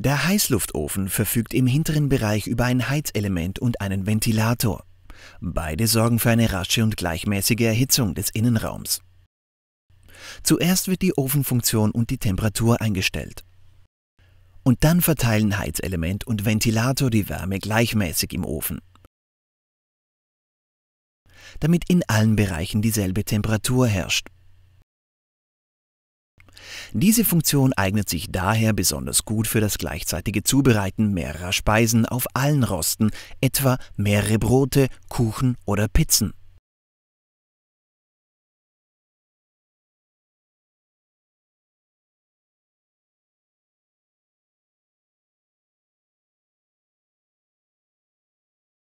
Der Heißluftofen verfügt im hinteren Bereich über ein Heizelement und einen Ventilator. Beide sorgen für eine rasche und gleichmäßige Erhitzung des Innenraums. Zuerst wird die Ofenfunktion und die Temperatur eingestellt. Und dann verteilen Heizelement und Ventilator die Wärme gleichmäßig im Ofen. Damit in allen Bereichen dieselbe Temperatur herrscht. Diese Funktion eignet sich daher besonders gut für das gleichzeitige Zubereiten mehrerer Speisen auf allen Rosten, etwa mehrere Brote, Kuchen oder Pizzen.